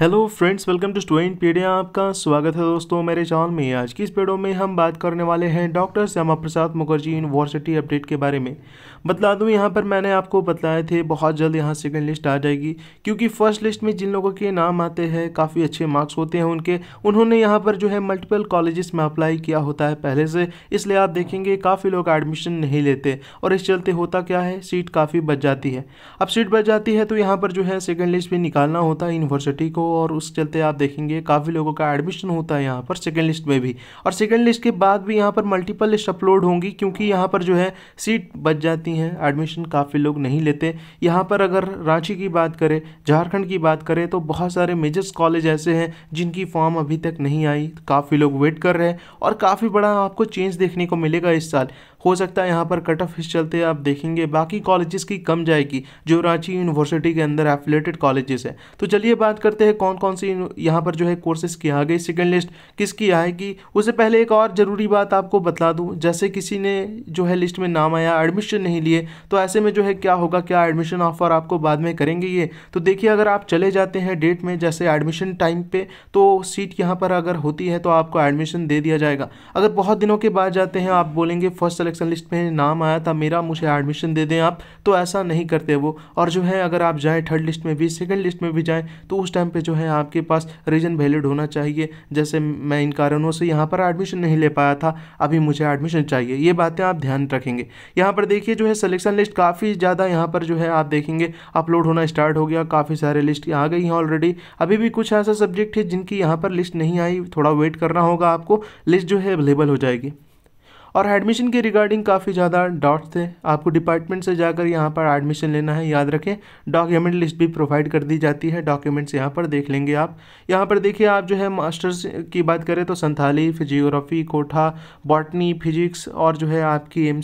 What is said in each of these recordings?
hello friends welcome to studentpedia आपका स्वागत है दोस्तों मेरे चैनल में आज की इस पीडियो में हम बात करने वाले हैं doctor Shyama Prasad Mukherjee university update के बारे में बता दूं यहां पर मैंने आपको बताए थे बहुत जल्द यहां सेकंड लिस्ट आ जाएगी क्योंकि फर्स्ट लिस्ट में जिन लोगों के नाम आते हैं काफ़ी अच्छे मार्क्स होते हैं उनके उन्होंने यहाँ पर जो है मल्टीपल कॉलेज़ में अप्लाई किया होता है पहले से इसलिए आप देखेंगे काफ़ी लोग एडमिशन नहीं लेते और इस चलते होता क्या है सीट काफ़ी बच जाती है अब सीट बच जाती है तो यहाँ पर जो है सेकेंड लिस्ट भी निकालना होता है यूनिवर्सिटी को और उस चलते आप देखेंगे काफ़ी लोगों का एडमिशन होता है यहाँ पर सेकेंड लिस्ट में भी और सेकेंड लिस्ट के बाद भी यहाँ पर मल्टीपल लिस्ट अपलोड होंगी क्योंकि यहाँ पर जो है सीट बच जाती हैं एडमिशन काफ़ी लोग नहीं लेते यहाँ पर अगर रांची की बात करें झारखंड की बात करें तो बहुत सारे मेजर्स कॉलेज ऐसे हैं जिनकी फॉर्म अभी तक नहीं आई काफ़ी लोग वेट कर रहे हैं और काफ़ी बड़ा आपको चेंज देखने को मिलेगा इस साल हो सकता है यहाँ पर कट ऑफ इस चलते आप देखेंगे बाकी कॉलेजेस की कम जाएगी जो रांची यूनिवर्सिटी के अंदर एफिलेटेड कॉलेजेस हैं तो चलिए बात करते हैं कौन कौन सी यहाँ पर जो है कोर्सेज की आ गई सेकेंड लिस्ट किसकी आएगी उससे पहले एक और ज़रूरी बात आपको बता दूँ जैसे किसी ने जो है लिस्ट में नाम आया एडमिशन नहीं लिए तो ऐसे में जो है क्या होगा क्या एडमिशन ऑफर आपको बाद में करेंगे ये तो देखिए अगर आप चले जाते हैं डेट में जैसे एडमिशन टाइम पे तो सीट यहाँ पर अगर होती है तो आपको एडमिशन दे दिया जाएगा अगर बहुत दिनों के बाद जाते हैं आप बोलेंगे फर्स्ट सिलेक्शन लिस्ट में नाम आया था मेरा मुझे एडमिशन दे दें आप तो ऐसा नहीं करते वो और जो है अगर आप जाएँ थर्ड लिस्ट में भी सेकेंड लिस्ट में भी जाएँ तो उस टाइम पर जो है आपके पास रीज़न वैलिड होना चाहिए जैसे मैं इन कारणों से यहाँ पर एडमिशन नहीं ले पाया था अभी मुझे एडमिशन चाहिए ये बातें आप ध्यान रखेंगे यहाँ पर देखिए जो है सिलेक्शन लिस्ट काफ़ी ज़्यादा यहाँ पर जो है आप देखेंगे अपलोड होना स्टार्ट हो गया काफ़ी सारे लिस्ट आ गई हैं ऑलरेडी अभी भी कुछ ऐसा सब्जेक्ट है जिनकी यहाँ पर लिस्ट नहीं आई थोड़ा वेट करना होगा आपको लिस्ट जो है अवेलेबल हो जाएगी और एडमिशन के रिगार्डिंग काफ़ी ज़्यादा डाउट्स थे आपको डिपार्टमेंट से जाकर यहाँ पर एडमिशन लेना है याद रखें डॉक्यूमेंट लिस्ट भी प्रोवाइड कर दी जाती है डॉक्यूमेंट्स यहाँ पर देख लेंगे आप यहाँ पर देखिए आप जो है मास्टर्स की बात करें तो संथाली फिजियोग्राफी कोठा बॉटनी फिजिक्स और जो है आपकी एम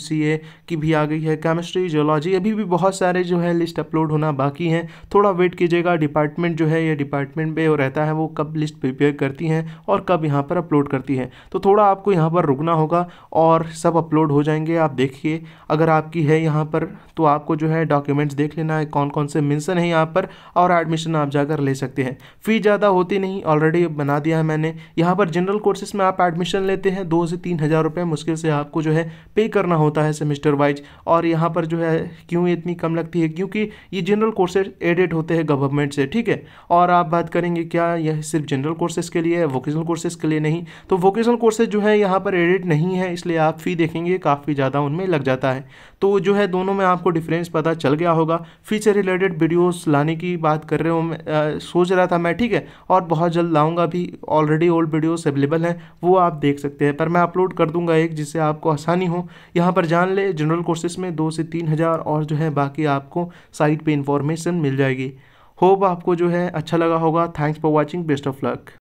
की भी आ गई है केमिस्ट्री जोलॉजी अभी भी बहुत सारे जो है लिस्ट अपलोड होना बाकी हैं थोड़ा वेट कीजिएगा डिपार्टमेंट जो है या डिपार्टमेंट पर रहता है वो कब लिस्ट प्रिपेयर करती हैं और कब यहाँ पर अपलोड करती हैं तो थोड़ा आपको यहाँ पर रुकना होगा और और सब अपलोड हो जाएंगे आप देखिए अगर आपकी है यहाँ पर तो आपको जो है डॉक्यूमेंट्स देख लेना है कौन कौन से मेंशन है यहाँ पर और एडमिशन आप जाकर ले सकते हैं फ़ी ज़्यादा होती नहीं ऑलरेडी बना दिया है मैंने यहाँ पर जनरल कोर्सेज में आप एडमिशन लेते हैं दो से तीन हज़ार रुपये मुश्किल से आपको जो है पे करना होता है सेमेस्टर वाइज और यहाँ पर जो है क्यों इतनी कम लगती है क्योंकि ये जनरल कोर्सेज एडेड होते हैं गवर्नमेंट से ठीक है और आप बात करेंगे क्या यह सिर्फ जनरल कोर्सेज के लिए है वोकेशनल कोर्सेज के लिए नहीं तो वोकेशनल कोर्सेज जो है यहाँ पर एडेड नहीं है इसलिए आप फ़ी देखेंगे काफ़ी ज़्यादा उनमें लग जाता है तो जो है दोनों में आपको डिफरेंस पता चल गया होगा फ़ी से रिलेटेड वीडियोस लाने की बात कर रहे हो सोच रहा था मैं ठीक है और बहुत जल्द लाऊंगा भी ऑलरेडी ओल्ड वीडियोस अवेलेबल हैं वो आप देख सकते हैं पर मैं अपलोड कर दूंगा एक जिससे आपको आसानी हो यहाँ पर जान ले जनरल कोर्सेस में दो से तीन हज़ार और जो है बाकी आपको साइट पर इंफॉर्मेशन मिल जाएगी होप आपको जो है अच्छा लगा होगा thanks for watching best of luck